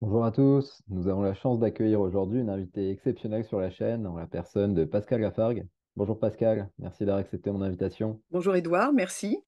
Bonjour à tous, nous avons la chance d'accueillir aujourd'hui une invitée exceptionnelle sur la chaîne en la personne de Pascal Lafargue. Bonjour Pascal, merci d'avoir accepté mon invitation. Bonjour Edouard, merci.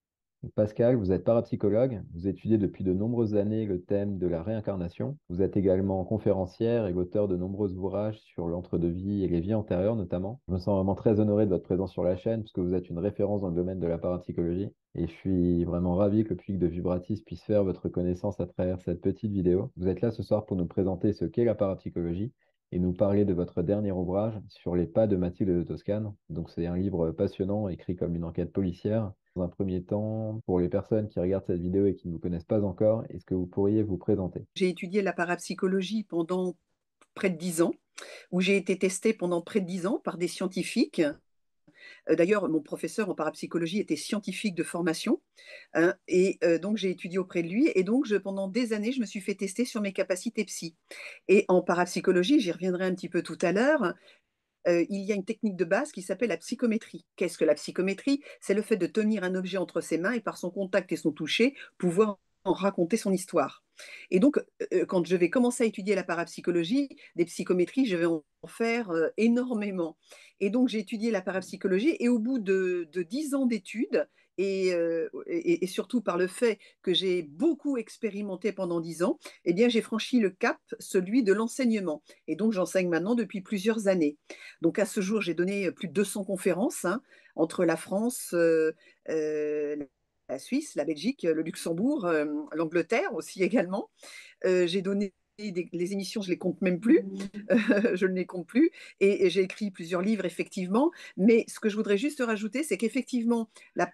Pascal, vous êtes parapsychologue, vous étudiez depuis de nombreuses années le thème de la réincarnation, vous êtes également conférencière et l'auteur de nombreux ouvrages sur l'entre-deux-vie et les vies antérieures notamment. Je me sens vraiment très honoré de votre présence sur la chaîne puisque vous êtes une référence dans le domaine de la parapsychologie et je suis vraiment ravi que le public de Vibratis puisse faire votre connaissance à travers cette petite vidéo. Vous êtes là ce soir pour nous présenter ce qu'est la parapsychologie et nous parler de votre dernier ouvrage sur les pas de Mathilde de Toscane. Donc c'est un livre passionnant écrit comme une enquête policière un premier temps, pour les personnes qui regardent cette vidéo et qui ne vous connaissent pas encore, est-ce que vous pourriez vous présenter J'ai étudié la parapsychologie pendant près de dix ans, où j'ai été testée pendant près de dix ans par des scientifiques. Euh, d'ailleurs, mon professeur en parapsychologie était scientifique de formation, hein, et euh, donc j'ai étudié auprès de lui, et donc je, pendant des années, je me suis fait tester sur mes capacités psy. Et en parapsychologie, j'y reviendrai un petit peu tout à l'heure, euh, il y a une technique de base qui s'appelle la psychométrie. Qu'est-ce que la psychométrie C'est le fait de tenir un objet entre ses mains et par son contact et son toucher, pouvoir raconter son histoire. Et donc, euh, euh, quand je vais commencer à étudier la parapsychologie, des psychométries, je vais en faire euh, énormément. Et donc, j'ai étudié la parapsychologie et au bout de dix ans d'études, et, surtout par le fait que j'ai beaucoup expérimenté pendant dix ans, eh bien, j'ai franchi le cap, celui de l'enseignement. Et donc, j'enseigne maintenant depuis plusieurs années. Donc, à ce jour, j'ai donné plus de 200 conférences hein, entre la France, la Suisse, la Belgique, le Luxembourg, euh, l'Angleterre aussi également. Euh, j'ai donné les émissions, je les compte même plus, mmh. euh, je ne les compte plus, et, j'ai écrit plusieurs livres effectivement. Mais ce que je voudrais juste rajouter, c'est qu'effectivement, la,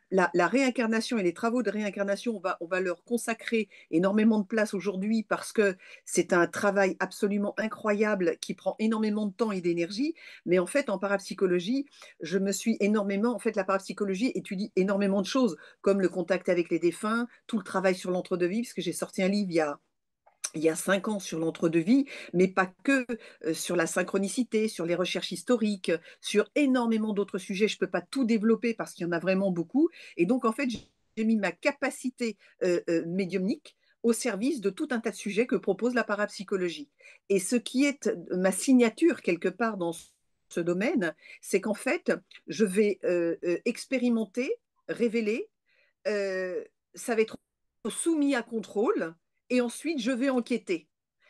réincarnation et les travaux de réincarnation, on va, on va leur consacrer énormément de place aujourd'hui parce que c'est un travail absolument incroyable qui prend énormément de temps et d'énergie. Mais en fait, en parapsychologie, je me suis énormément, en fait, la parapsychologie étudie énormément de choses, comme le contact avec les défunts, tout le travail sur l'entre-deux-vie, que j'ai sorti un livre il y a il y a cinq ans sur l'entre-deux-vie, mais pas que, euh, sur la synchronicité, sur les recherches historiques, sur énormément d'autres sujets. Je ne peux pas tout développer parce qu'il y en a vraiment beaucoup. Et donc, en fait, j'ai mis ma capacité euh, euh, médiumnique au service de tout un tas de sujets que propose la parapsychologie. Et ce qui est ma signature quelque part dans ce domaine, c'est qu'en fait, je vais expérimenter, révéler, ça va être soumis à contrôle, et ensuite je vais enquêter.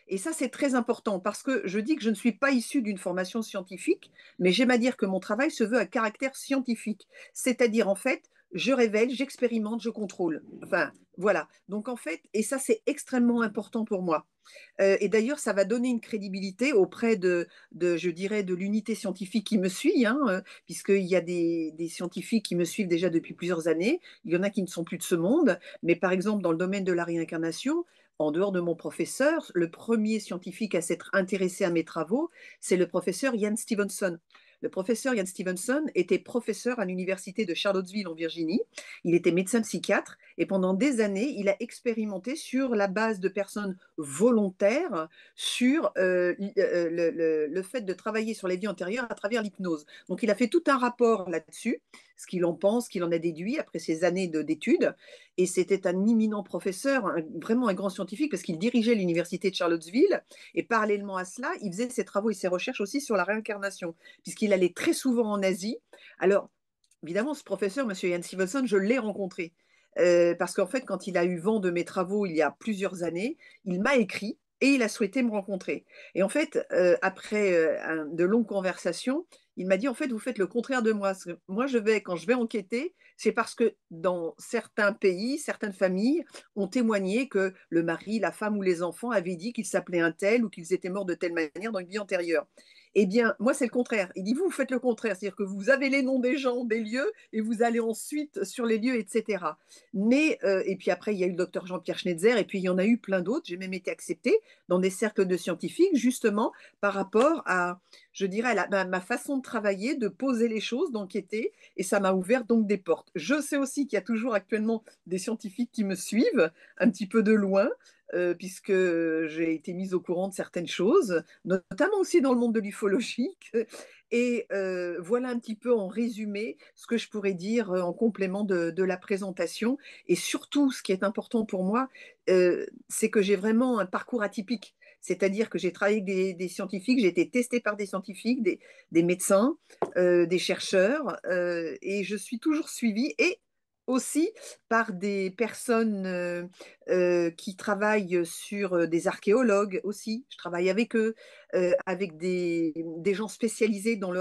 Et ça, c'est très important parce que je dis que je ne suis pas issue d'une formation scientifique, mais j'aime à dire que mon travail se veut à caractère scientifique. C'est-à-dire, en fait, je révèle, j'expérimente, je contrôle. Enfin, voilà. Donc, en fait, et ça, c'est extrêmement important pour moi. Euh, et d'ailleurs, ça va donner une crédibilité auprès de, je dirais, de l'unité scientifique qui me suit, hein, euh, puisqu'il y a des, des, scientifiques qui me suivent déjà depuis plusieurs années. Il y en a qui ne sont plus de ce monde, mais par exemple, dans le domaine de la réincarnation, en dehors de mon professeur, le premier scientifique à s'être intéressé à mes travaux, c'est le professeur Ian Stevenson. Le professeur Ian Stevenson était professeur à l'université de Charlottesville en Virginie. Il était médecin psychiatre et pendant des années, il a expérimenté sur la base de personnes volontaires sur euh, euh, le, fait de travailler sur les vies antérieures à travers l'hypnose. Donc il a fait tout un rapport là-dessus, ce qu'il en pense, ce qu'il en a déduit après ses années d'études. Et c'était un imminent professeur, vraiment un grand scientifique parce qu'il dirigeait l'université de Charlottesville et parallèlement à cela, il faisait ses travaux et ses recherches aussi sur la réincarnation puisqu'il il allait très souvent en Asie. Alors, évidemment, ce professeur, M. Ian Stevenson, je l'ai rencontré. Euh, parce qu'en fait, quand il a eu vent de mes travaux il y a plusieurs années, il m'a écrit et il a souhaité me rencontrer. Et en fait, euh, après euh, de longues conversations, il m'a dit en fait, vous faites le contraire de moi. Moi, je vais quand je vais enquêter, c'est parce que dans certains pays, certaines familles ont témoigné que le mari, la femme ou les enfants avaient dit qu'ils s'appelaient un tel ou qu'ils étaient morts de telle manière dans une vie antérieure. Eh bien, moi, c'est le contraire. Il dit, vous, vous faites le contraire, c'est-à-dire que vous avez les noms des gens, des lieux, et vous allez ensuite sur les lieux, etc. Mais, euh, et puis après, il y a eu le docteur Jean-Pierre Schneider, et puis il y en a eu plein d'autres. J'ai même été acceptée dans des cercles de scientifiques, justement, par rapport à, je dirais, ma façon de travailler, de poser les choses, d'enquêter, et ça m'a ouvert donc des portes. Je sais aussi qu'il y a toujours actuellement des scientifiques qui me suivent, un petit peu de loin, euh, puisque j'ai été mise au courant de certaines choses, notamment aussi dans le monde de l'ufologique Et euh, voilà un petit peu en résumé ce que je pourrais dire euh, en complément de, la présentation. Et surtout, ce qui est important pour moi, c'est que j'ai vraiment un parcours atypique. C'est-à-dire que j'ai travaillé avec des, scientifiques, j'ai été testée par des scientifiques, des, médecins, des chercheurs, et je suis toujours suivie et aussi par des personnes euh, euh, qui travaillent sur euh, des archéologues aussi. Je travaille avec eux, avec des, des, gens spécialisés dans,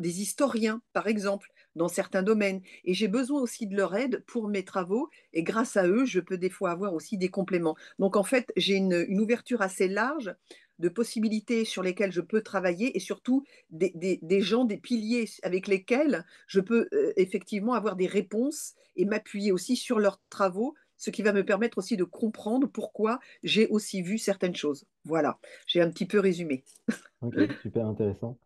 des historiens, par exemple, dans certains domaines. Et j'ai besoin aussi de leur aide pour mes travaux. Et grâce à eux, je peux des fois avoir aussi des compléments. Donc en fait, j'ai une, une ouverture assez large de possibilités sur lesquelles je peux travailler et surtout des, gens, des piliers avec lesquels je peux euh, effectivement avoir des réponses et m'appuyer aussi sur leurs travaux, ce qui va me permettre aussi de comprendre pourquoi j'ai aussi vu certaines choses. Voilà, j'ai un petit peu résumé. ok, super intéressant.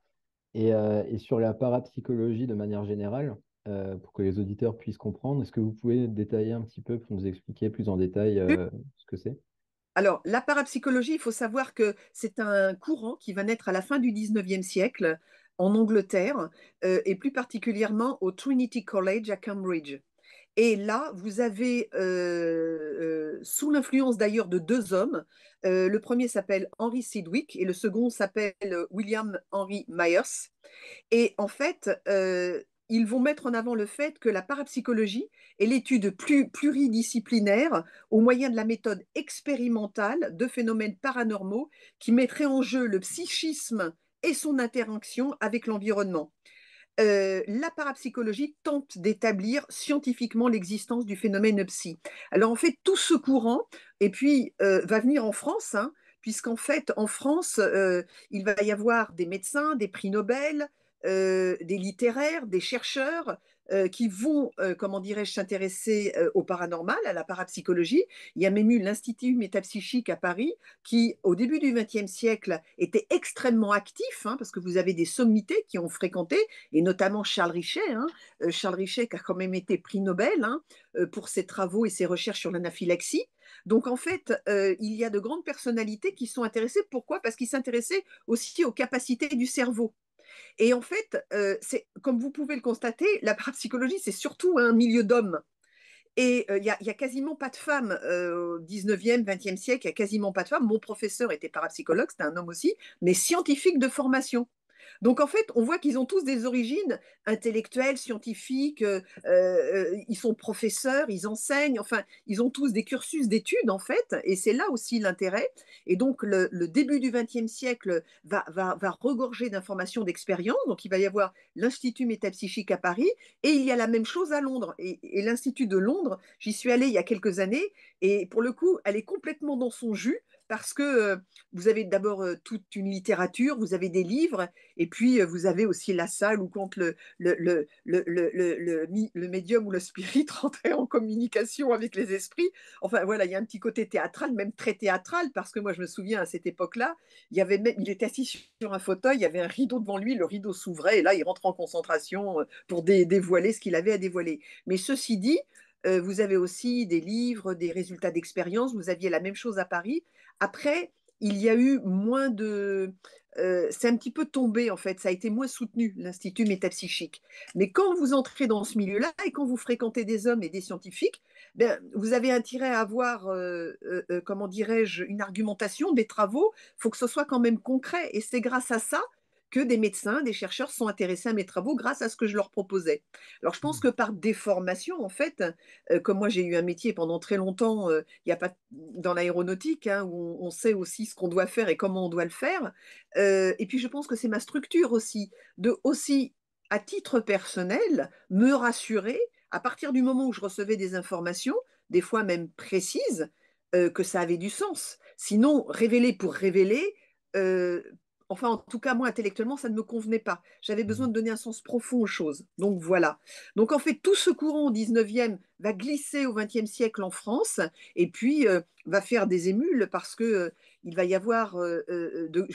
Euh, et, sur la parapsychologie de manière générale, euh, pour que les auditeurs puissent comprendre, est-ce que vous pouvez détailler un petit peu, pour nous expliquer plus en détail ce que c'est alors, la parapsychologie, il faut savoir que c'est un courant qui va naître à la fin du 19e siècle en Angleterre euh, et plus particulièrement au Trinity College à Cambridge. Et là, vous avez, euh, euh, sous l'influence d'ailleurs de deux hommes, le premier s'appelle Henry Sidwick et le second s'appelle William Henry Myers. Et en fait, ils vont mettre en avant le fait que la parapsychologie est l'étude pluridisciplinaire au moyen de la méthode expérimentale de phénomènes paranormaux qui mettrait en jeu le psychisme et son interaction avec l'environnement. Euh, la parapsychologie tente d'établir scientifiquement l'existence du phénomène psy. Alors en fait, tout ce courant, et puis euh, va venir en France, hein, puisqu'en fait, en France, euh, il va y avoir des médecins, des prix Nobel, euh, des littéraires, des chercheurs euh, qui vont, euh, comment dirais-je, s'intéresser au paranormal, à la parapsychologie. Il y a même eu l'Institut métapsychique à Paris qui, au début du XXe siècle, était extrêmement actif, hein, parce que vous avez des sommités qui ont fréquenté, et notamment Charles Richet, hein. Charles Richet qui a quand même été prix Nobel hein, pour ses travaux et ses recherches sur l'anaphylaxie. Donc en fait, il y a de grandes personnalités qui sont intéressées. Pourquoi Parce qu'ils s'intéressaient aussi aux capacités du cerveau. Et en fait, euh, comme vous pouvez le constater, la parapsychologie, c'est surtout un milieu d'hommes. Et euh, il n'y a, quasiment pas de femmes euh, au 19e, 20e siècle, il n'y a quasiment pas de femmes. Mon professeur était parapsychologue, c'était un homme aussi, mais scientifique de formation. Donc en fait, on voit qu'ils ont tous des origines intellectuelles, scientifiques, euh, euh, euh, ils sont professeurs, ils enseignent, enfin, ils ont tous des cursus d'études en fait, et c'est là aussi l'intérêt. Et donc le, début du XXe siècle va, regorger d'informations, d'expériences. Donc il va y avoir l'Institut métapsychique à Paris, et il y a la même chose à Londres. Et, et l'Institut de Londres, j'y suis allée il y a quelques années, et pour le coup, elle est complètement dans son jus parce que euh, vous avez d'abord euh, toute une littérature, vous avez des livres, et puis euh, vous avez aussi la salle où quand le, médium ou le spirit rentrait en communication avec les esprits. Enfin voilà, il y a un petit côté théâtral, même très théâtral, parce que moi je me souviens à cette époque-là, il, il était assis sur un fauteuil, il y avait un rideau devant lui, le rideau s'ouvrait, et là il rentre en concentration pour dévoiler ce qu'il avait à dévoiler. Mais ceci dit, vous avez aussi des livres, des résultats d'expérience. Vous aviez la même chose à Paris. Après, il y a eu moins de... c'est un petit peu tombé en fait, ça a été moins soutenu, l'Institut métapsychique. Mais quand vous entrez dans ce milieu-là et quand vous fréquentez des hommes et des scientifiques, ben, vous avez intérêt à avoir, comment dirais-je, une argumentation, des travaux, il faut que ce soit quand même concret. Et c'est grâce à ça que des médecins, des chercheurs sont intéressés à mes travaux grâce à ce que je leur proposais. Alors je pense mmh. que par déformation, en fait, euh, comme moi j'ai eu un métier pendant très longtemps, euh, il n'y a pas dans l'aéronautique, hein, où on, sait aussi ce qu'on doit faire et comment on doit le faire. Euh, et puis je pense que c'est ma structure aussi, de aussi, à titre personnel, me rassurer à partir du moment où je recevais des informations, des fois même précises, que ça avait du sens. Sinon, révéler pour révéler, Enfin, en tout cas, moi, intellectuellement, ça ne me convenait pas. J'avais mmh. besoin de donner un sens profond aux choses. Donc voilà. Donc en fait, tout ce courant au 19e va glisser au 20e siècle en France et puis euh, va faire des émules parce que euh, il va y avoir, euh,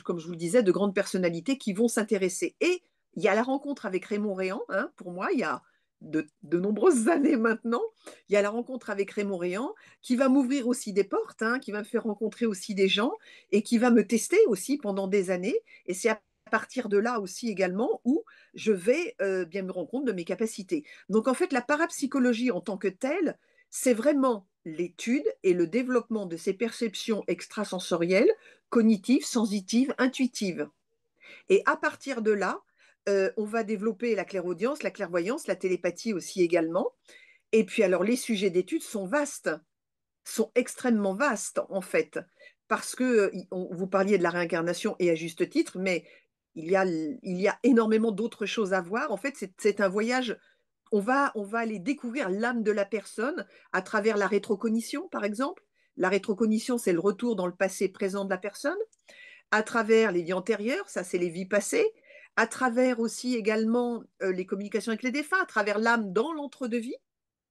comme je vous le disais, de grandes personnalités qui vont s'intéresser. Et il y a la rencontre avec Raymond Réan, hein, pour moi, il y a de, nombreuses années maintenant, il y a la rencontre avec Raymond Réan qui va m'ouvrir aussi des portes, hein, qui va me faire rencontrer aussi des gens et qui va me tester aussi pendant des années. Et c'est à partir de là aussi également où je vais euh, bien me rendre compte de mes capacités. Donc en fait, la parapsychologie en tant que telle, c'est vraiment l'étude et le développement de ces perceptions extrasensorielles, cognitives, sensitives, intuitives. Et à partir de là, euh, on va développer la clairaudience, la clairvoyance, la télépathie aussi également. Et puis alors les sujets d'études sont vastes, sont extrêmement vastes en fait, parce que euh, vous parliez de la réincarnation et à juste titre, mais il y a, énormément d'autres choses à voir. En fait, c'est un voyage va, on va, aller découvrir l'âme de la personne à travers la rétrocognition, par exemple. La rétrocognition, c'est le retour dans le passé présent de la personne. À travers les vies antérieures, ça, c'est les vies passées à travers aussi également euh, les communications avec les défunts, à travers l'âme dans l'entre-deux-vie,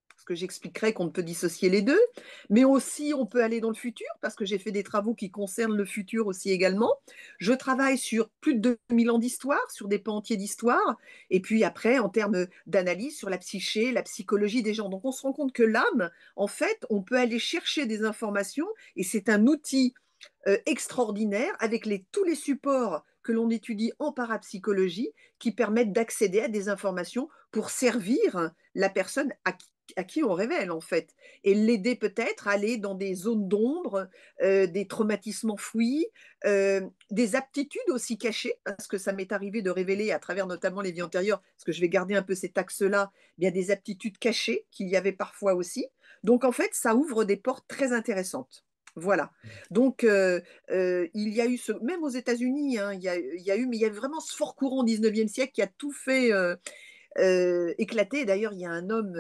parce que j'expliquerai qu'on ne peut dissocier les deux, mais aussi on peut aller dans le futur, parce que j'ai fait des travaux qui concernent le futur aussi également. Je travaille sur plus de 2000 ans d'histoire, sur des pans entiers d'histoire, et puis après, en termes d'analyse sur la psyché, la psychologie des gens. Donc on se rend compte que l'âme, en fait, on peut aller chercher des informations, et c'est un outil euh, extraordinaire avec tous les supports que l'on étudie en parapsychologie qui permettent d'accéder à des informations pour servir la personne à qui, on révèle en fait, et l'aider peut-être à aller dans des zones d'ombre, euh, des traumatismes enfouis, euh, des aptitudes aussi cachées, parce que ça m'est arrivé de révéler à travers notamment les vies antérieures, parce que je vais garder un peu cet axe-là, eh bien des aptitudes cachées qu'il y avait parfois aussi. Donc en fait, ça ouvre des portes très intéressantes. Voilà. Donc, euh, euh, il y a eu ce, même aux États-Unis, hein, il, y a eu, mais il y a vraiment ce fort courant 19e siècle qui a tout fait euh, éclater. D'ailleurs, il y a un homme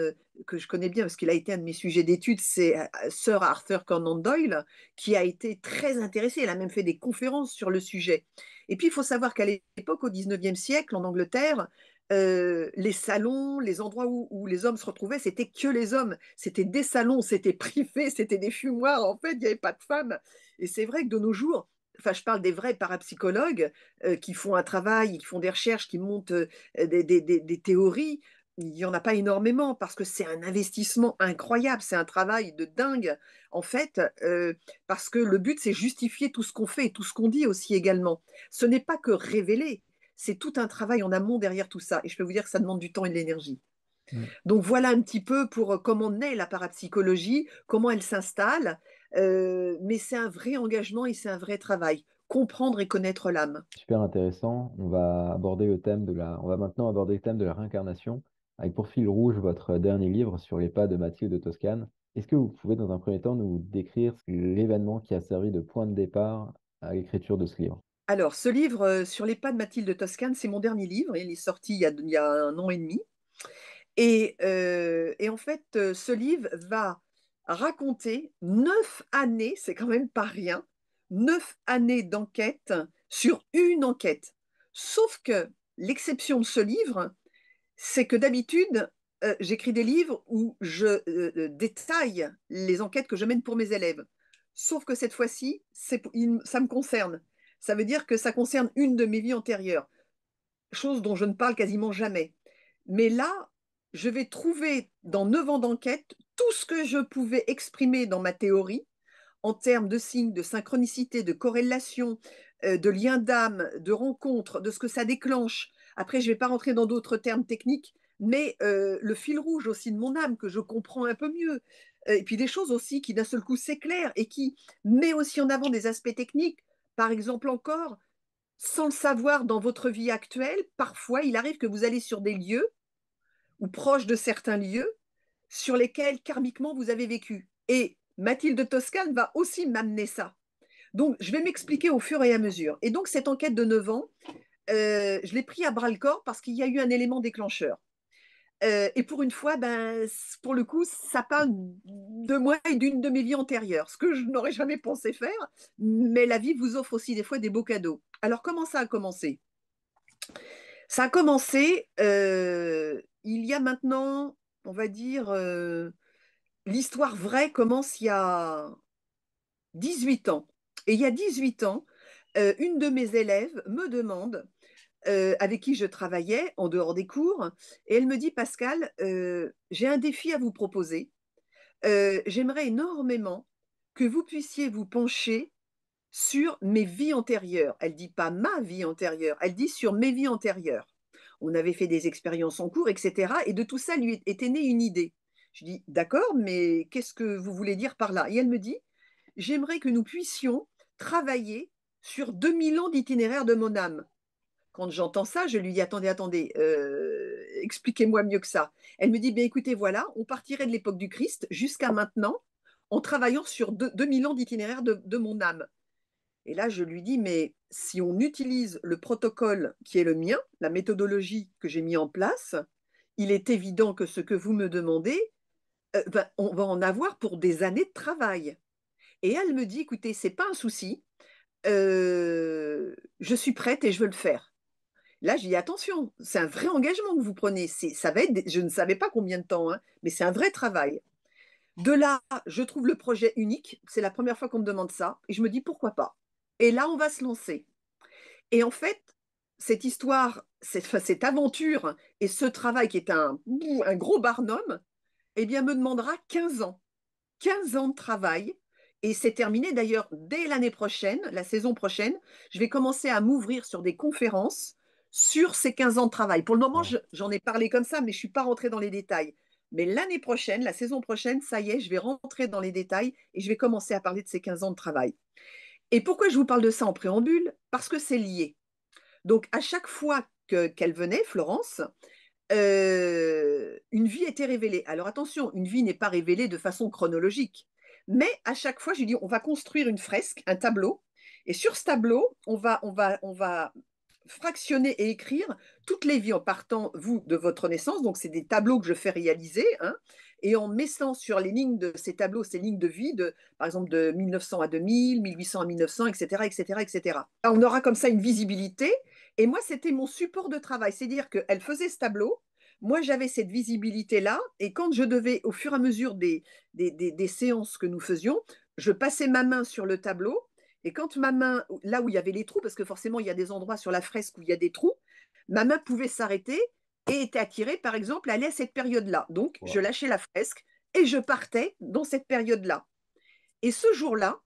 que je connais bien parce qu'il a été un de mes sujets d'études, c'est Sir Arthur Conan Doyle, qui a été très intéressé. Il a même fait des conférences sur le sujet. Et puis, il faut savoir qu'à l'époque, au XIXe siècle, en Angleterre, euh, les salons, les endroits où, les hommes se retrouvaient, c'était que les hommes. C'était des salons, c'était privé, c'était des fumoirs. En fait, il n'y avait pas de femmes. Et c'est vrai que de nos jours, enfin, je parle des vrais parapsychologues euh, qui font un travail, qui font des recherches, qui montent euh, des, des, théories. Il n'y en a pas énormément parce que c'est un investissement incroyable, c'est un travail de dingue en fait, parce que le but c'est justifier tout ce qu'on fait et tout ce qu'on dit aussi également. Ce n'est pas que révéler, c'est tout un travail en amont derrière tout ça. Et je peux vous dire que ça demande du temps et de l'énergie. Donc voilà un petit peu pour euh, comment naît la parapsychologie, comment elle s'installe, euh, mais c'est un vrai engagement et c'est un vrai travail. Comprendre et connaître l'âme. Super intéressant. On va aborder le thème de la. On va maintenant aborder le thème de la réincarnation avec pour fil rouge votre dernier livre sur les pas de Mathieu de Toscane. Est-ce que vous pouvez dans un premier temps nous décrire l'événement qui a servi de point de départ à l'écriture de ce livre alors, ce livre euh, sur les pas de Mathilde Toscane, c'est mon dernier livre. Il est sorti il y a, un an et demi. Et, euh, en fait, euh, ce livre va raconter neuf années, c'est quand même pas rien, neuf années d'enquête sur une enquête. Sauf que l'exception de ce livre, c'est que d'habitude, j'écris des livres où je détaille les enquêtes que je mène pour mes élèves. Sauf que cette fois-ci, ça me concerne. Ça veut dire que ça concerne une de mes vies antérieures, chose dont je ne parle quasiment jamais. Mais là, je vais trouver dans neuf ans d'enquête tout ce que je pouvais exprimer dans ma théorie en termes de signes, de synchronicité, de corrélation, euh, de lien d'âme, de rencontre, de ce que ça déclenche. Après, je ne vais pas rentrer dans d'autres termes techniques, mais euh, le fil rouge aussi de mon âme que je comprends un peu mieux. Euh, et puis des choses aussi qui d'un seul coup s'éclairent et qui met aussi en avant des aspects techniques par exemple encore, sans le savoir dans votre vie actuelle, parfois il arrive que vous allez sur des lieux ou proches de certains lieux sur lesquels karmiquement vous avez vécu. Et Mathilde Toscane va aussi m'amener ça. Donc, je vais m'expliquer au fur et à mesure. Et donc, cette enquête de 9 ans, euh, je l'ai pris à bras le corps parce qu'il y a eu un élément déclencheur. Euh, et pour une fois, ben, pour le coup, ça parle de moi et d'une de mes vies antérieures, ce que je n'aurais jamais pensé faire, mais la vie vous offre aussi des fois des beaux cadeaux. Alors comment ça a commencé Ça a commencé euh, il y a maintenant, on va dire, euh, l'histoire vraie commence il y a 18 ans. Et il y a 18 ans, une de mes élèves me demande euh, avec qui je travaillais en dehors des cours, et elle me dit, Pascal, euh, j'ai un défi à vous proposer. Euh, j'aimerais énormément que vous puissiez vous pencher sur mes vies antérieures. Elle dit pas ma vie antérieure, elle dit sur mes vies antérieures. On avait fait des expériences en cours, etc. Et de tout ça lui était née une idée. Je dis, d'accord, mais qu'est-ce que vous voulez dire par là Et elle me dit, j'aimerais que nous puissions travailler sur 2000 ans d'itinéraire de mon âme. Quand j'entends ça, je lui dis attendez, attendez, euh, expliquez-moi mieux que ça. Elle me dit bien écoutez, voilà, on partirait de l'époque du Christ jusqu'à maintenant en travaillant sur 2000 ans d'itinéraire de, mon âme. Et là, je lui dis mais si on utilise le protocole qui est le mien, la méthodologie que j'ai mis en place, il est évident que ce que vous me demandez, euh, on va en avoir pour des années de travail. Et elle me dit écoutez, c'est pas un souci. Euh, je suis prête et je veux le faire. Là, j'ai dit attention, c'est un vrai engagement que vous prenez. Ça va être, je ne savais pas combien de temps, hein, mais c'est un vrai travail. De là, je trouve le projet unique. C'est la première fois qu'on me demande ça. Et je me dis pourquoi pas. Et là, on va se lancer. Et en fait, cette histoire, cette, aventure et ce travail qui est un, un gros barnum, eh bien, me demandera 15 ans. 15 ans de travail. Et c'est terminé d'ailleurs dès l'année prochaine, la saison prochaine. Je vais commencer à m'ouvrir sur des conférences sur ces 15 ans de travail. Pour le moment, j'en ai parlé comme ça, mais je ne suis pas rentrée dans les détails. Mais l'année prochaine, la saison prochaine, ça y est, je vais rentrer dans les détails et je vais commencer à parler de ces 15 ans de travail. Et pourquoi je vous parle de ça en préambule Parce que c'est lié. Donc à chaque fois qu'elle venait, Florence, euh, une vie était révélée. Alors attention, une vie n'est pas révélée de façon chronologique. Mais à chaque fois, je lui dis, on va construire une fresque, un tableau. Et sur ce tableau, on va, on va, on va fractionner et écrire toutes les vies en partant, vous, de votre naissance. Donc, c'est des tableaux que je fais réaliser. Hein, et en mettant sur les lignes de ces tableaux, ces lignes de vie, de, par exemple de 1900 à 2000, 1800 à 1900, etc. etc., etc. On aura comme ça une visibilité. Et moi, c'était mon support de travail. C'est-à-dire qu'elle faisait ce tableau, moi j'avais cette visibilité-là, et quand je devais, au fur et à mesure des, des, séances que nous faisions, je passais ma main sur le tableau et quand ma main, là où il y avait les trous, parce que forcément il y a des endroits sur la fresque où il y a des trous, ma main pouvait s'arrêter et était attirée, par exemple, à aller à cette période-là. Donc je lâchais la fresque et je partais dans cette période-là. Et ce jour-là,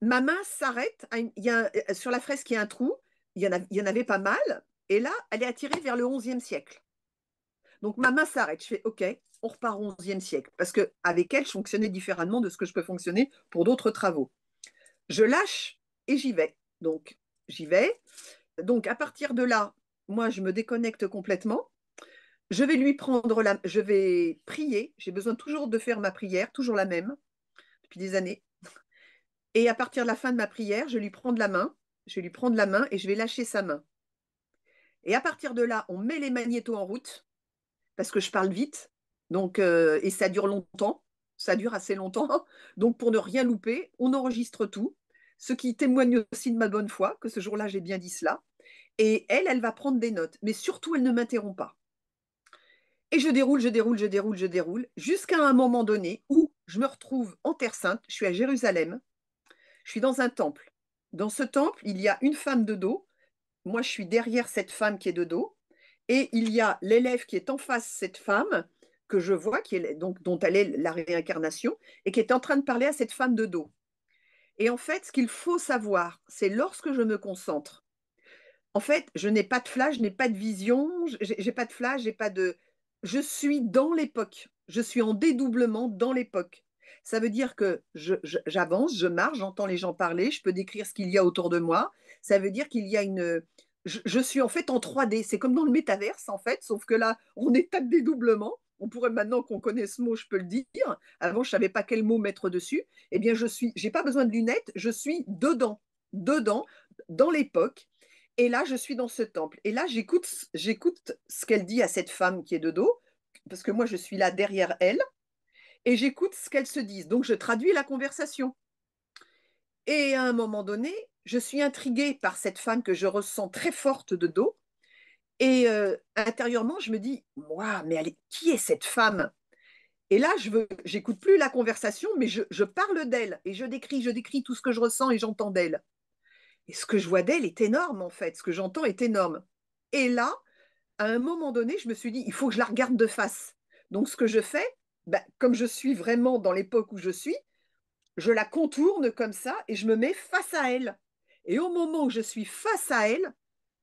ma main s'arrête, euh, sur la fresque il y a un trou, il y, en avait pas mal, et là, elle est attirée vers le 11e siècle. Donc ma main s'arrête, je fais OK, on repart au XIe siècle, parce qu'avec elle, je fonctionnais différemment de ce que je peux fonctionner pour d'autres travaux je lâche et j'y vais. Donc, j'y vais. Donc, à partir de là, moi, je me déconnecte complètement. Je vais lui prendre la. Je vais prier. J'ai besoin toujours de faire ma prière, toujours la même, depuis des années. Et à partir de la fin de ma prière, je lui prends la main. Je vais lui prendre la main et je vais lâcher sa main. Et à partir de là, on met les magnétos en route, parce que je parle vite, donc, euh, et ça dure longtemps ça dure assez longtemps. Donc, pour ne rien louper, on enregistre tout, ce qui témoigne aussi de ma bonne foi, que ce jour-là, j'ai bien dit cela. Et elle, elle va prendre des notes, mais surtout, elle ne m'interrompt pas. Et je déroule, je déroule, je déroule, je déroule, jusqu'à un moment donné où je me retrouve en Terre Sainte, je suis à Jérusalem, je suis dans un temple. Dans ce temple, il y a une femme de dos, moi je suis derrière cette femme qui est de dos, et il y a l'élève qui est en face de cette femme, que je vois, qui est, donc, dont elle est la réincarnation, et qui est en train de parler à cette femme de dos. Et en fait, ce qu'il faut savoir, c'est lorsque je me concentre, en fait, je n'ai pas de flash, je n'ai pas de vision, j'ai pas de flash, j'ai pas de. Je suis dans l'époque, je suis en dédoublement dans l'époque. Ça veut dire que j'avance, je, marche, j'entends les gens parler, je peux décrire ce qu'il y a autour de moi. Ça veut dire qu'il y a une. Je, suis en fait en 3D. C'est comme dans le métaverse, en fait, sauf que là, on est à dédoublement on pourrait maintenant qu'on connaisse ce mot, je peux le dire. Avant, je ne savais pas quel mot mettre dessus. Eh bien, je suis, j'ai pas besoin de lunettes, je suis dedans, dedans, dans l'époque. Et là, je suis dans ce temple. Et là, j'écoute, j'écoute ce qu'elle dit à cette femme qui est de dos, parce que moi, je suis là derrière elle, et j'écoute ce qu'elles se disent. Donc, je traduis la conversation. Et à un moment donné, je suis intriguée par cette femme que je ressens très forte de dos, et euh, intérieurement, je me dis, "moi, mais allez, qui est cette femme Et là, je veux, j'écoute plus la conversation, mais je, parle d'elle et je décris, je décris tout ce que je ressens et j'entends d'elle. Et ce que je vois d'elle est énorme en fait, ce que j'entends est énorme. Et là, à un moment donné, je me suis dit, il faut que je la regarde de face. Donc ce que je fais, ben, comme je suis vraiment dans l'époque où je suis, je la contourne comme ça et je me mets face à elle. Et au moment où je suis face à elle,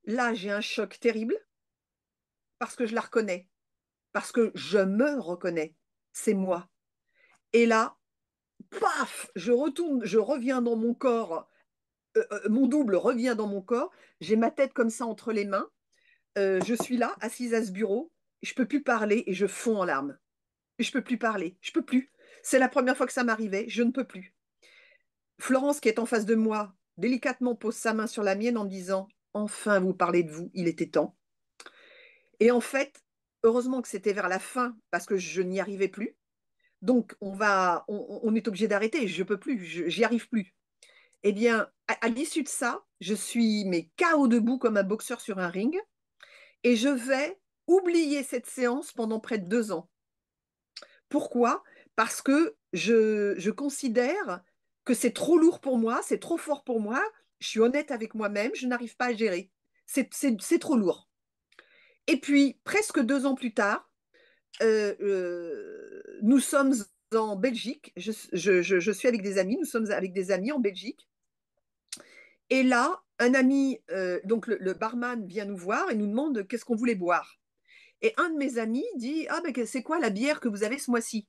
là, j'ai un choc terrible parce que je la reconnais, parce que je me reconnais, c'est moi. Et là, paf, je retourne, je reviens dans mon corps, euh, euh, mon double revient dans mon corps, j'ai ma tête comme ça entre les mains, euh, je suis là, assise à ce bureau, je peux plus parler et je fonds en larmes. Je peux plus parler, je peux plus. C'est la première fois que ça m'arrivait, je ne peux plus. Florence, qui est en face de moi, délicatement pose sa main sur la mienne en disant enfin vous parler de vous, il était temps. Et en fait, heureusement que c'était vers la fin parce que je n'y arrivais plus. Donc on va, on, est obligé d'arrêter. Je peux plus, j'y arrive plus. Eh bien, à, l'issue de ça, je suis mais KO debout comme un boxeur sur un ring et je vais oublier cette séance pendant près de deux ans. Pourquoi Parce que je considère que c'est trop lourd pour moi, c'est trop fort pour moi, je suis honnête avec moi-même, je n'arrive pas à gérer. C'est trop lourd. Et puis, presque deux ans plus tard, euh, euh, nous sommes en Belgique. Je, suis avec des amis, nous sommes avec des amis en Belgique. Et là, un ami, euh, donc le, barman vient nous voir et nous demande qu'est-ce qu'on voulait boire. Et un de mes amis dit Ah, ben c'est quoi la bière que vous avez ce mois-ci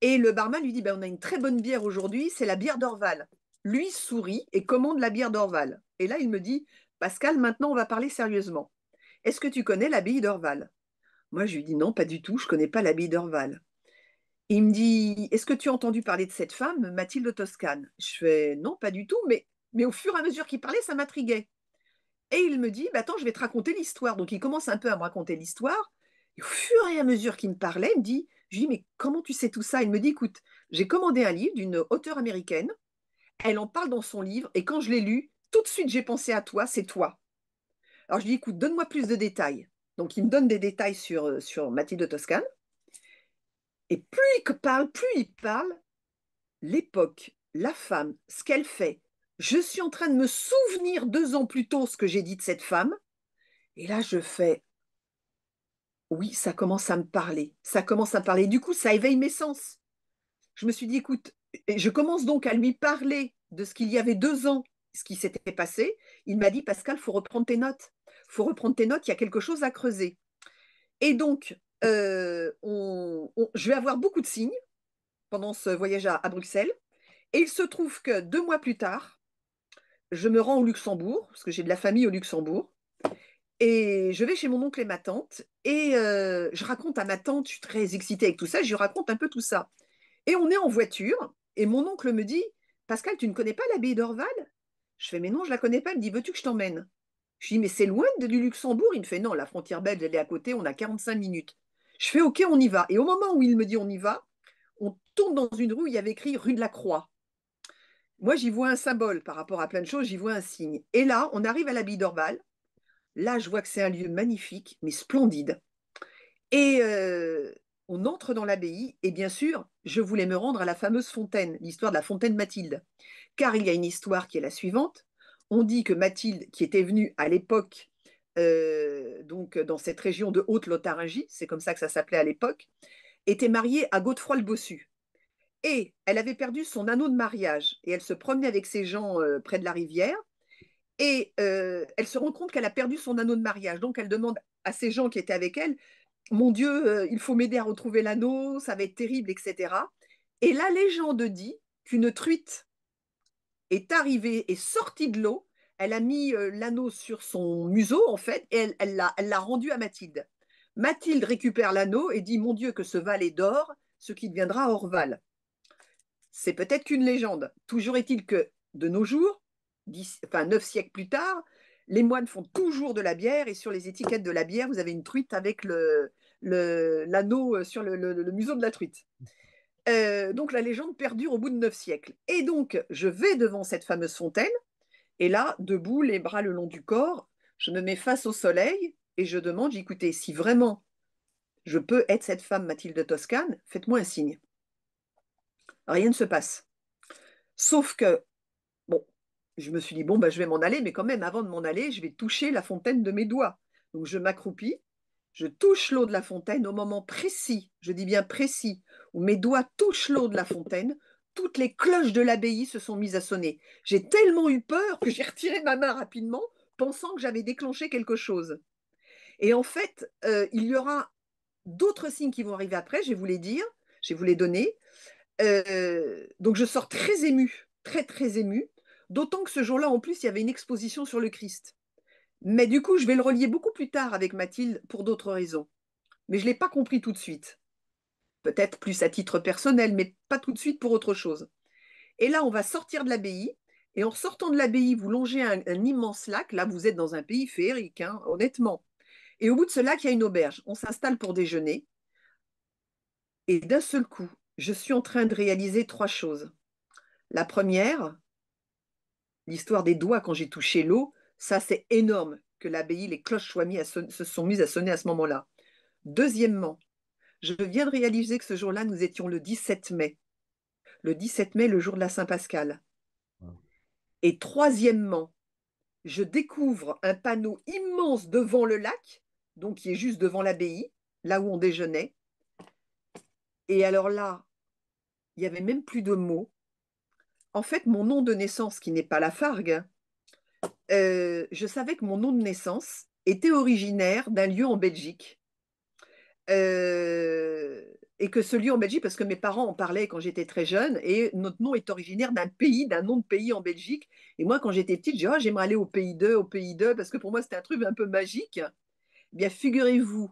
Et le barman lui dit ben, On a une très bonne bière aujourd'hui, c'est la bière d'Orval lui sourit et commande la bière d'Orval. Et là, il me dit Pascal, maintenant on va parler sérieusement. Est-ce que tu connais l'abbaye d'Orval Moi, je lui dis Non, pas du tout, je connais pas l'abbaye d'Orval. Il me dit Est-ce que tu as entendu parler de cette femme, Mathilde Toscane Je fais Non, pas du tout, mais, mais au fur et à mesure qu'il parlait, ça m'intriguait. Et il me dit bah, Attends, je vais te raconter l'histoire. Donc il commence un peu à me raconter l'histoire. au fur et à mesure qu'il me parlait, il me dit Je dis Mais comment tu sais tout ça Il me dit Écoute, j'ai commandé un livre d'une auteure américaine elle en parle dans son livre, et quand je l'ai lu, tout de suite j'ai pensé à toi, c'est toi. Alors je lui dis, écoute, donne-moi plus de détails. Donc il me donne des détails sur, euh, sur Mathilde de Toscane. Et plus il parle, plus il parle, l'époque, la femme, ce qu'elle fait. Je suis en train de me souvenir deux ans plus tôt ce que j'ai dit de cette femme. Et là, je fais, oui, ça commence à me parler. Ça commence à parler. du coup, ça éveille mes sens. Je me suis dit, écoute, je commence donc à lui parler de ce qu'il y avait deux ans, ce qui s'était passé. Il m'a dit, Pascal, faut reprendre tes notes. faut reprendre tes notes, il y a quelque chose à creuser. Et donc, euh, je vais avoir beaucoup de signes pendant ce voyage à, Bruxelles. Et il se trouve que deux mois plus tard, je me rends au Luxembourg, parce que j'ai de la famille au Luxembourg. Et je vais chez mon oncle et ma tante. Et euh, je raconte à ma tante, je suis très excitée avec tout ça, je lui raconte un peu tout ça. Et on est en voiture. Et mon oncle me dit Pascal, tu ne connais pas l'abbaye d'Orval Je fais Mais non, je la connais pas. Il me dit Veux-tu que je t'emmène Je lui dis Mais c'est loin du Luxembourg Il me fait Non, la frontière belge, elle est à côté, on a 45 minutes. Je fais OK, on y va. Et au moment où il me dit On y va, on tombe dans une rue il y avait écrit Rue de la Croix. Moi, j'y vois un symbole par rapport à plein de choses, j'y vois un signe. Et là, on arrive à l'abbaye d'Orval. Là, je vois que c'est un lieu magnifique, mais splendide. Et euh, on entre dans l'abbaye et bien sûr, je voulais me rendre à la fameuse fontaine, l'histoire de la fontaine Mathilde. Car il y a une histoire qui est la suivante. On dit que Mathilde, qui était venue à l'époque, euh, donc dans cette région de Haute-Lotharingie, c'est comme ça que ça s'appelait à l'époque, était mariée à Godefroy le Bossu. Et elle avait perdu son anneau de mariage et elle se promenait avec ses gens euh, près de la rivière. Et euh, elle se rend compte qu'elle a perdu son anneau de mariage. Donc elle demande à ses gens qui étaient avec elle mon Dieu, euh, il faut m'aider à retrouver l'anneau, ça va être terrible, etc. Et la légende dit qu'une truite est arrivée et sortie de l'eau, elle a mis euh, l'anneau sur son museau, en fait, et elle l'a rendue rendu à Mathilde. Mathilde récupère l'anneau et dit Mon Dieu, que ce val est d'or, ce qui deviendra Orval. C'est peut-être qu'une légende. Toujours est-il que, de nos jours, enfin, neuf siècles plus tard, les moines font toujours de la bière et sur les étiquettes de la bière, vous avez une truite avec l'anneau euh, le, sur le, museau de la truite. Euh, donc la légende perdure au bout de neuf siècles. Et donc, je vais devant cette fameuse fontaine, et là, debout, les bras le long du corps, je me mets face au soleil et je demande, écoutez, si vraiment je peux être cette femme Mathilde Toscane, faites-moi un signe. Rien ne se passe. Sauf que je me suis dit, bon, bah, je vais m'en aller, mais quand même, avant de m'en aller, je vais toucher la fontaine de mes doigts. Donc je m'accroupis, je touche l'eau de la fontaine au moment précis, je dis bien précis, où mes doigts touchent l'eau de la fontaine, toutes les cloches de l'abbaye se sont mises à sonner. J'ai tellement eu peur que j'ai retiré ma main rapidement, pensant que j'avais déclenché quelque chose. Et en fait, euh, il y aura d'autres signes qui vont arriver après, je vais vous les dire, je vais vous les donner. Euh, donc je sors très émue, très très émue. D'autant que ce jour-là, en plus, il y avait une exposition sur le Christ. Mais du coup, je vais le relier beaucoup plus tard avec Mathilde pour d'autres raisons. Mais je ne l'ai pas compris tout de suite. Peut-être plus à titre personnel, mais pas tout de suite pour autre chose. Et là, on va sortir de l'abbaye. Et en sortant de l'abbaye, vous longez un, immense lac. Là, vous êtes dans un pays féerique, hein, honnêtement. Et au bout de ce lac, il y a une auberge. On s'installe pour déjeuner. Et d'un seul coup, je suis en train de réaliser trois choses. La première, l'histoire des doigts quand j'ai touché l'eau, ça c'est énorme que l'abbaye, les cloches se sont mises à sonner à ce moment-là. Deuxièmement, je viens de réaliser que ce jour-là, nous étions le 17 mai. Le 17 mai, le jour de la Saint-Pascal. Et troisièmement, je découvre un panneau immense devant le lac, donc qui est juste devant l'abbaye, là où on déjeunait. Et alors là, il n'y avait même plus de mots en fait, mon nom de naissance, qui n'est pas la Fargue, euh, je savais que mon nom de naissance était originaire d'un lieu en Belgique. Euh, et que ce lieu en Belgique, parce que mes parents en parlaient quand j'étais très jeune, et notre nom est originaire d'un pays, d'un nom de pays en Belgique. Et moi, quand j'étais petite, j'ai oh, j'aimerais aller au pays 2, au pays 2, parce que pour moi, c'était un truc un peu magique. Eh bien, figurez-vous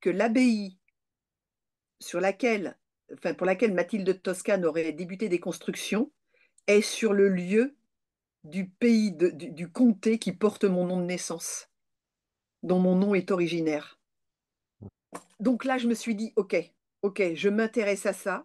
que l'abbaye sur laquelle, enfin, pour laquelle Mathilde de Toscane aurait débuté des constructions, est sur le lieu du pays, du, comté qui porte mon nom de naissance, dont mon nom est originaire. Donc là, je me suis dit, OK, OK, je m'intéresse à ça,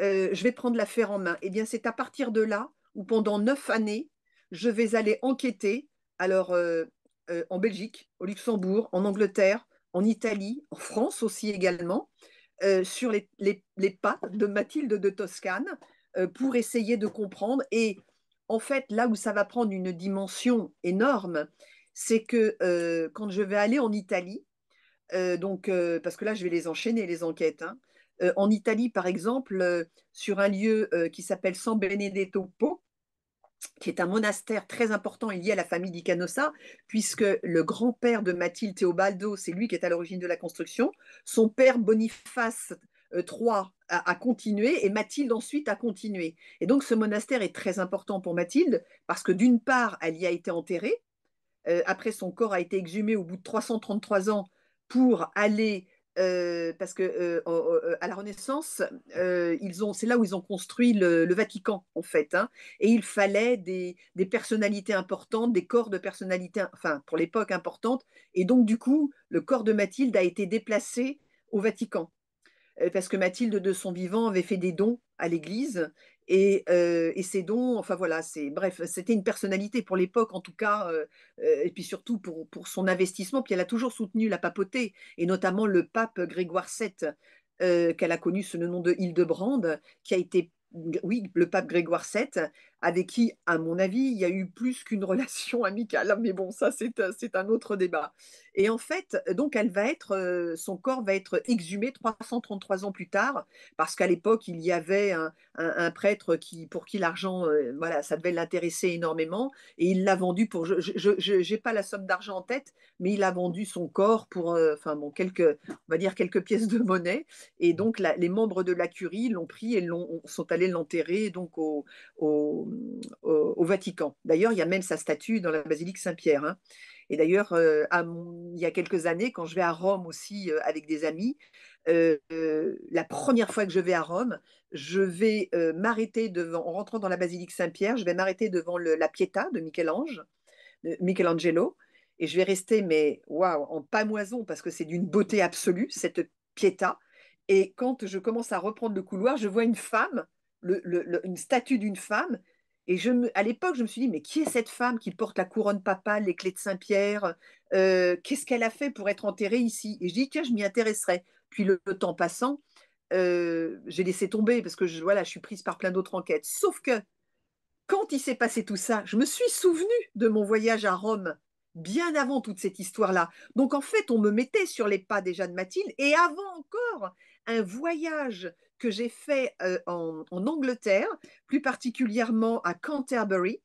euh, je vais prendre l'affaire en main. Eh bien, c'est à partir de là où pendant neuf années, je vais aller enquêter, alors euh, euh, en Belgique, au Luxembourg, en Angleterre, en Italie, en France aussi également, sur les, les pas de Mathilde de Toscane, euh, pour essayer de comprendre. Et en fait, là où ça va prendre une dimension énorme, c'est que euh, quand je vais aller en Italie, euh, donc, parce que là, je vais les enchaîner, les enquêtes. Hein, en Italie, par exemple, sur un lieu qui s'appelle San Benedetto Po, qui est un monastère très important et lié à la famille di puisque le grand-père de Mathilde Teobaldo, c'est lui qui est à l'origine de la construction. Son père Boniface euh, trois a, continué et Mathilde ensuite a continué. Et donc ce monastère est très important pour Mathilde parce que d'une part, elle y a été enterrée. Euh, après, son corps a été exhumé au bout de 333 ans pour aller euh, parce que à la Renaissance, ils ont, c'est là où ils ont construit le, Vatican en fait, hein. et il fallait des, personnalités importantes, des corps de personnalités, enfin pour l'époque importantes, et donc du coup, le corps de Mathilde a été déplacé au Vatican. Euh, parce que Mathilde, de son vivant, avait fait des dons à l'Église. Euh, et, ces dons, enfin voilà, c'est bref, c'était une personnalité pour l'époque en tout cas, euh, et puis surtout pour, son investissement. Puis elle a toujours soutenu la papauté, et notamment le pape Grégoire VII, qu'elle a connu sous le nom de Hildebrand, qui a été oui, le pape Grégoire VII, avec qui, à mon avis, il y a eu plus qu'une relation amicale. Hein, mais bon, ça, euh, c'est, un autre débat. Et en fait, donc, elle va être, euh, son corps va être exhumé 333 ans plus tard, parce qu'à l'époque, il y avait un, prêtre qui, pour qui l'argent, euh, voilà, ça devait l'intéresser énormément, et il l'a vendu pour, je n'ai pas la somme d'argent en tête, mais il a vendu son corps pour, enfin bon, quelques, on va dire quelques pièces de monnaie, et donc les membres de la curie l'ont pris et sont allés l'enterrer donc au au, Vatican. D'ailleurs, il y a même sa statue dans la basilique Saint-Pierre. Hein. Et d'ailleurs, euh, il y a quelques années, quand je vais à Rome aussi euh, avec des amis, euh, la première fois que je vais à Rome, je vais m'arrêter devant, en rentrant dans la basilique Saint-Pierre, je vais m'arrêter devant la Pietà de Michel-Ange, Michelangelo, et je vais rester, mais waouh, en pamoison, parce que c'est d'une beauté absolue, cette Pietà. Et quand je commence à reprendre le couloir, je vois une femme, une statue d'une femme et à l'époque, je me suis dit, mais qui est cette femme qui porte la couronne papale, les clés de Saint-Pierre euh, Qu'est-ce qu'elle a fait pour être enterrée ici Et je dis, tiens, je m'y intéresserai. Puis le, temps passant, euh, j'ai laissé tomber parce que je, voilà, je suis prise par plein d'autres enquêtes. Sauf que quand il s'est passé tout ça, je me suis souvenue de mon voyage à Rome bien avant toute cette histoire-là. Donc en fait, on me mettait sur les pas déjà de Mathilde et avant encore un voyage que j'ai fait euh, en, Angleterre, plus particulièrement à Canterbury,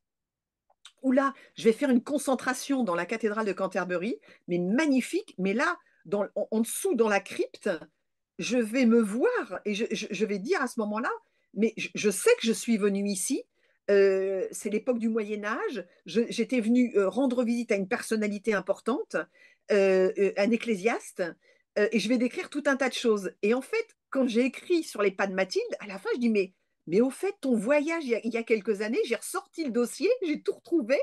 où là, je vais faire une concentration dans la cathédrale de Canterbury, mais magnifique, mais là, dans, en, dessous, dans la crypte, je vais me voir et je, vais dire à ce moment-là, mais je, sais que je suis venu ici, euh, c'est l'époque du Moyen Âge. J'étais venu euh, rendre visite à une personnalité importante, un ecclésiaste, et je vais décrire tout un tas de choses. Et en fait, quand j'ai écrit sur les pas de Mathilde, à la fin, je dis mais, mais au fait, ton voyage il y a, quelques années, j'ai ressorti le dossier, j'ai tout retrouvé.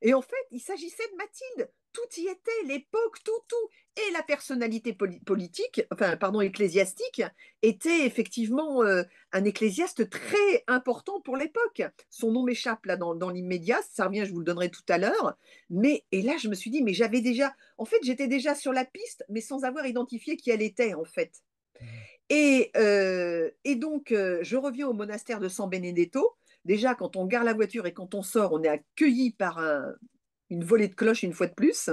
Et en fait, il s'agissait de Mathilde. Tout y était, l'époque, tout, tout. Et la personnalité politique, enfin, pardon, ecclésiastique, était effectivement euh, un ecclésiaste très important pour l'époque. Son nom m'échappe là dans, dans l'immédiat, ça revient, je vous le donnerai tout à l'heure. Mais, et là, je me suis dit, mais j'avais déjà, en fait, j'étais déjà sur la piste, mais sans avoir identifié qui elle était, en fait. Euh, et, donc, euh, je reviens au monastère de San Benedetto. Déjà, quand on gare la voiture et quand on sort, on est accueilli par une volée de cloches une fois de plus.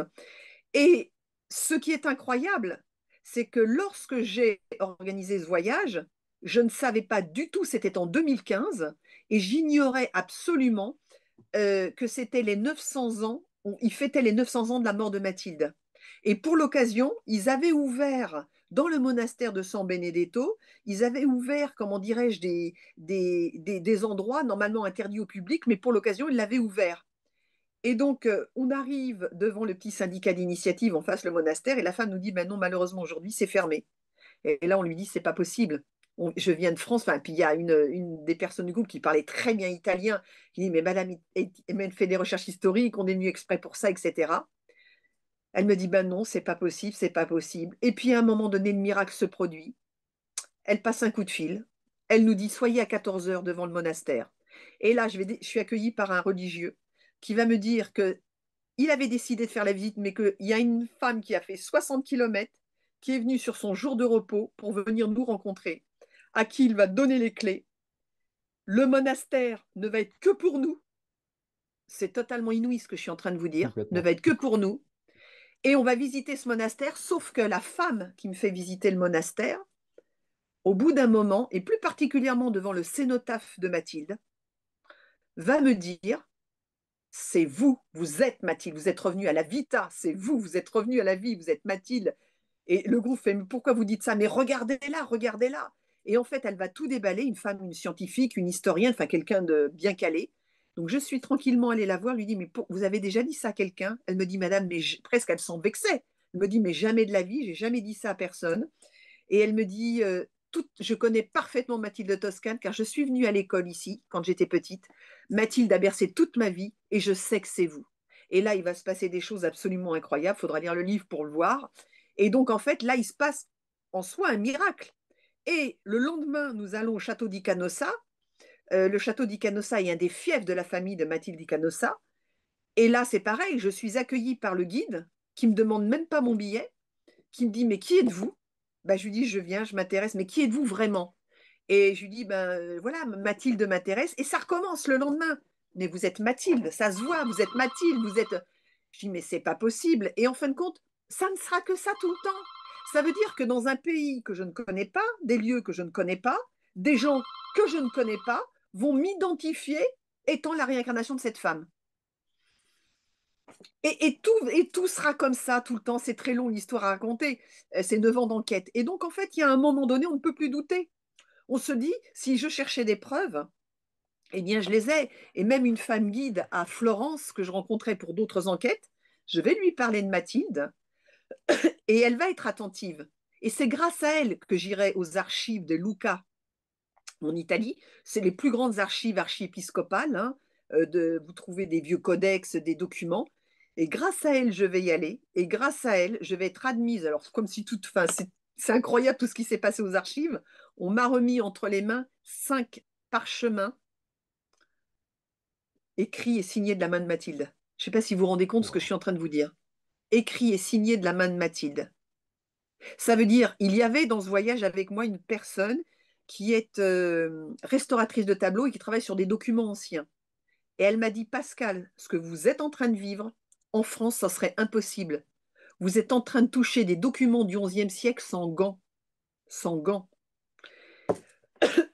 Et ce qui est incroyable, c'est que lorsque j'ai organisé ce voyage, je ne savais pas du tout, c'était en 2015, et j'ignorais absolument euh, que c'était les 900 ans, ils fêtaient les 900 ans de la mort de Mathilde. Et pour l'occasion, ils avaient ouvert dans le monastère de San Benedetto, ils avaient ouvert, comment dirais-je, des, des, des, endroits normalement interdits au public, mais pour l'occasion, ils l'avaient ouvert. Et donc, euh, on arrive devant le petit syndicat d'initiative en face le monastère, et la femme nous dit ben non, malheureusement, aujourd'hui, c'est fermé. Et, là, on lui dit c'est pas possible. je viens de France, enfin, puis il y a une, une, des personnes du groupe qui parlait très bien italien, qui dit mais madame, elle fait des recherches historiques, on est venu exprès pour ça, etc. Elle me dit ben non, c'est pas possible, c'est pas possible. Et puis à un moment donné, le miracle se produit. Elle passe un coup de fil. Elle nous dit soyez à 14 h devant le monastère. Et là, je, suis accueillie par un religieux qui va me dire que il avait décidé de faire la visite, mais qu'il y a une femme qui a fait 60 km, qui est venue sur son jour de repos pour venir nous rencontrer, à qui il va donner les clés. Le monastère ne va être que pour nous. C'est totalement inouï ce que je suis en train de vous dire. Ne va être que pour nous. Et on va visiter ce monastère, sauf que la femme qui me fait visiter le monastère, au bout d'un moment, et plus particulièrement devant le cénotaphe de Mathilde, va me dire C'est vous, vous êtes Mathilde, vous êtes revenu à la vita, c'est vous, vous êtes revenu à la vie, vous êtes Mathilde. Et le groupe fait Mais pourquoi vous dites ça Mais regardez-la, regardez-la. Et en fait, elle va tout déballer, une femme, une scientifique, une historienne, enfin quelqu'un de bien calé. Donc je suis tranquillement allée la voir, lui dit « mais vous avez déjà dit ça à quelqu'un Elle me dit madame mais presque elle s'en vexait. Elle me dit mais jamais de la vie, j'ai jamais dit ça à personne. Et elle me dit euh, je connais parfaitement Mathilde Toscane car je suis venue à l'école ici quand j'étais petite. Mathilde a bercé toute ma vie et je sais que c'est vous. Et là il va se passer des choses absolument incroyables, faudra lire le livre pour le voir. Et donc en fait là il se passe en soi un miracle. Et le lendemain, nous allons au château d'Icanossa, euh, le château d'Icanossa est un des fiefs de la famille de Mathilde Icanossa. Et là, c'est pareil, je suis accueillie par le guide qui me demande même pas mon billet, qui me dit Mais qui êtes-vous bah Je lui dis Je viens, je m'intéresse, mais qui êtes-vous vraiment Et je lui dis ben, euh, Voilà, Mathilde m'intéresse. Et ça recommence le lendemain. Mais vous êtes Mathilde, ça se voit, vous êtes Mathilde, vous êtes. Je dis Mais c'est pas possible. Et en fin de compte, ça ne sera que ça tout le temps. Ça veut dire que dans un pays que je ne connais pas, des lieux que je ne connais pas, des gens que je ne connais pas, vont m'identifier étant la réincarnation de cette femme. Et, tout, et tout sera comme ça tout le temps. C'est très long l'histoire à raconter. Euh, c'est neuf ans d'enquête. Et donc, en fait, il y a un moment donné, on ne peut plus douter. On se dit, si je cherchais des preuves, eh bien, je les ai. Et même une femme guide à Florence, que je rencontrais pour d'autres enquêtes, je vais lui parler de Mathilde et elle va être attentive. Et c'est grâce à elle que j'irai aux archives de Lucas en Italie. C'est les plus grandes archives archiépiscopales. Hein, euh, de, vous trouvez des vieux codex, des documents. Et grâce à elle, je vais y aller. Et grâce à elle, je vais être admise. Alors, comme si toute c'est incroyable tout ce qui s'est passé aux archives. On m'a remis entre les mains cinq parchemins écrits et signés de la main de Mathilde. Je ne sais pas si vous vous rendez compte ce que je suis en train de vous dire. Écrits et signés de la main de Mathilde. Ça veut dire, il y avait dans ce voyage avec moi une personne qui est euh, restauratrice de tableaux et qui travaille sur des documents anciens. Et elle m'a dit, Pascal, ce que vous êtes en train de vivre, en France, ça serait impossible. Vous êtes en train de toucher des documents du XIe siècle sans gants. Sans gants.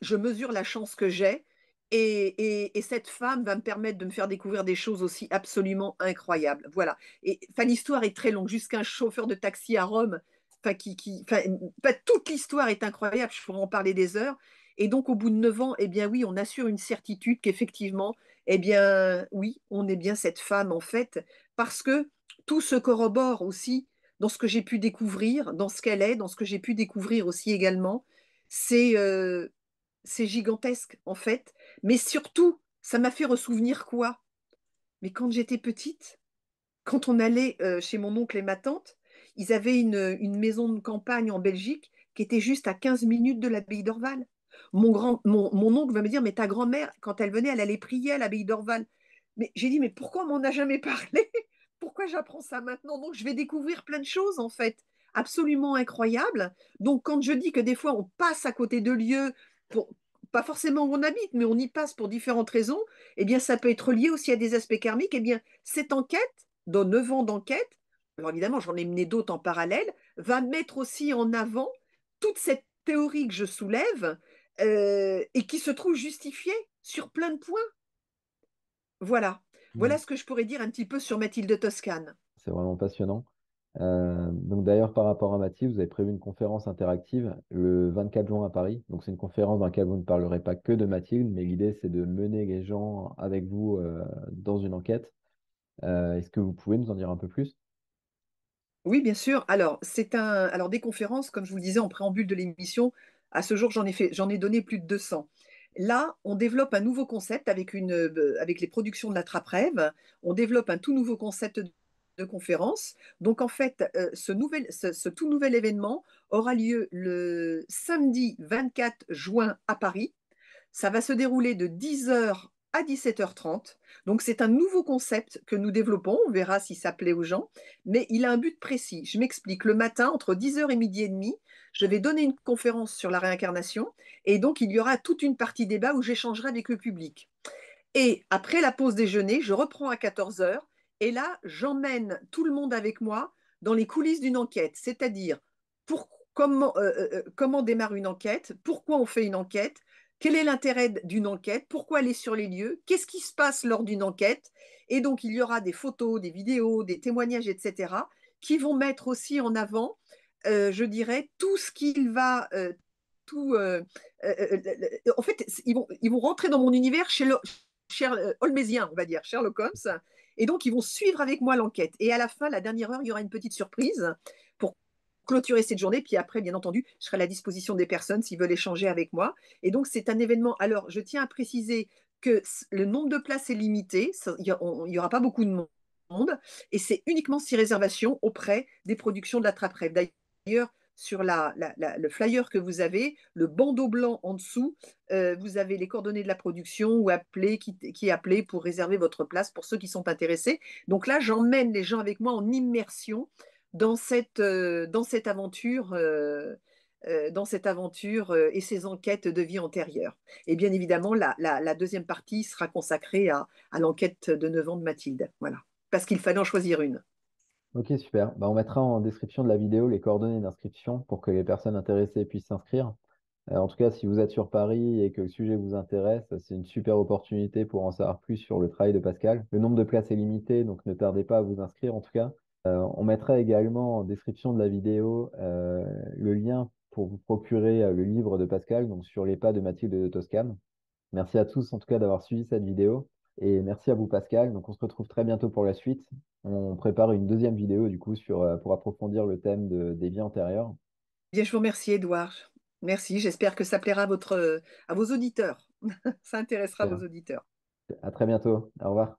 Je mesure la chance que j'ai et, cette femme va me permettre de me faire découvrir des choses aussi absolument incroyables. Voilà. Et l'histoire est très longue. Jusqu'un chauffeur de taxi à Rome toute l'histoire est incroyable, je pourrais en parler des heures. Et donc, au bout de neuf ans, eh bien oui, on assure une certitude qu'effectivement, eh bien oui, on est bien cette femme en fait, parce que tout se corrobore aussi dans ce que j'ai pu découvrir, dans ce qu'elle est, dans ce que j'ai pu découvrir aussi également. C'est euh, gigantesque en fait, mais surtout, ça m'a fait ressouvenir quoi Mais quand j'étais petite, quand on allait euh, chez mon oncle et ma tante, ils avaient une, maison de campagne en Belgique qui était juste à 15 minutes de l'abbaye d'Orval. Mon, grand, mon, oncle va me dire, mais ta grand-mère, quand elle venait, elle allait prier à l'abbaye d'Orval. Mais j'ai dit, mais pourquoi on m'en a jamais parlé Pourquoi j'apprends ça maintenant Donc je vais découvrir plein de choses en fait, absolument incroyable. Donc quand je dis que des fois on passe à côté de lieux, pour, pas forcément où on habite, mais on y passe pour différentes raisons, eh bien ça peut être lié aussi à des aspects karmiques. Eh bien cette enquête, dans 9 ans d'enquête, alors évidemment j'en ai mené d'autres en parallèle, va mettre aussi en avant toute cette théorie que je soulève euh, et qui se trouve justifiée sur plein de points. Voilà. Mmh. Voilà ce que je pourrais dire un petit peu sur Mathilde de Toscane. C'est vraiment passionnant. Euh, donc d'ailleurs, par rapport à Mathilde, vous avez prévu une conférence interactive le 24 juin à Paris. Donc c'est une conférence dans laquelle vous ne parlerez pas que de Mathilde, mais l'idée c'est de mener les gens avec vous euh, dans une enquête. Est-ce que vous pouvez nous en dire un peu plus oui, bien sûr. Alors, c'est un, alors des conférences, comme je vous le disais en préambule de l'émission, à ce jour, j'en ai fait, j'en ai donné plus de 200. Là, on développe un nouveau concept avec, une, euh, avec les productions de la rêve. On développe un tout nouveau concept de, conférence. Donc, en fait, euh, ce, nouvel, ce, tout nouvel événement aura lieu le samedi 24 juin à Paris. Ça va se dérouler de 10h à 17h30. Donc c'est un nouveau concept que nous développons, on verra si ça plaît aux gens, mais il a un but précis. Je m'explique, le matin, entre 10h et midi et demi, je vais donner une conférence sur la réincarnation, et donc il y aura toute une partie débat où j'échangerai avec le public. Et après la pause déjeuner, je reprends à 14h, et là, j'emmène tout le monde avec moi dans les coulisses d'une enquête, c'est-à-dire Comment, euh, euh, euh, comment, démarre une enquête, pourquoi on fait une enquête, quel est l'intérêt d'une enquête Pourquoi elle est sur les lieux Qu'est-ce qui se passe lors d'une enquête Et donc, il y aura des photos, des vidéos, des témoignages, etc., qui vont mettre aussi en avant, euh, je dirais, tout ce qu'il va... Euh, tout, euh, en fait, ils vont, rentrer dans mon univers chez le, holmésien, on va dire, Sherlock Holmes. Et donc, ils vont suivre avec moi l'enquête. Et à la fin, la dernière heure, il y aura une petite surprise pour clôturer cette journée. Puis après, bien entendu, je serai à la disposition des personnes s'ils veulent échanger avec moi. Et donc, c'est un événement. Alors, je tiens à préciser que le nombre de places est limité. Il n'y aura pas beaucoup de monde. Et c'est uniquement si réservation auprès des productions de la Trappe D'ailleurs, sur le flyer que vous avez, le bandeau blanc en dessous, euh, vous avez les coordonnées de la production ou appeler qui, qui appelé pour réserver votre place pour ceux qui sont intéressés. Donc là, j'emmène les gens avec moi en immersion dans cette, euh, dans cette aventure euh, euh, dans cette aventure et ses enquêtes de vie antérieure. Et bien évidemment, la, la, deuxième partie sera consacrée à, l'enquête de 9 ans de Mathilde. Voilà, parce qu'il fallait en choisir une. Ok, super. Bah, on mettra en description de la vidéo les coordonnées d'inscription pour que les personnes intéressées puissent s'inscrire. en tout cas, si vous êtes sur Paris et que le sujet vous intéresse, c'est une super opportunité pour en savoir plus sur le travail de Pascal. Le nombre de places est limité, donc ne tardez pas à vous inscrire en tout cas on mettra également en description de la vidéo euh, le lien pour vous procurer euh, le livre de Pascal, sur les pas de Mathilde de Toscane. Merci à tous en tout cas d'avoir suivi cette vidéo et merci à vous Pascal. Donc on se retrouve très bientôt pour la suite. On prépare une deuxième vidéo du coup sur, euh, pour approfondir le thème des vies antérieures. Eh bien, je vous remercie Edouard. Merci. J'espère que ça plaira à, vos auditeurs. ça intéressera vos auditeurs. À très bientôt. Au revoir.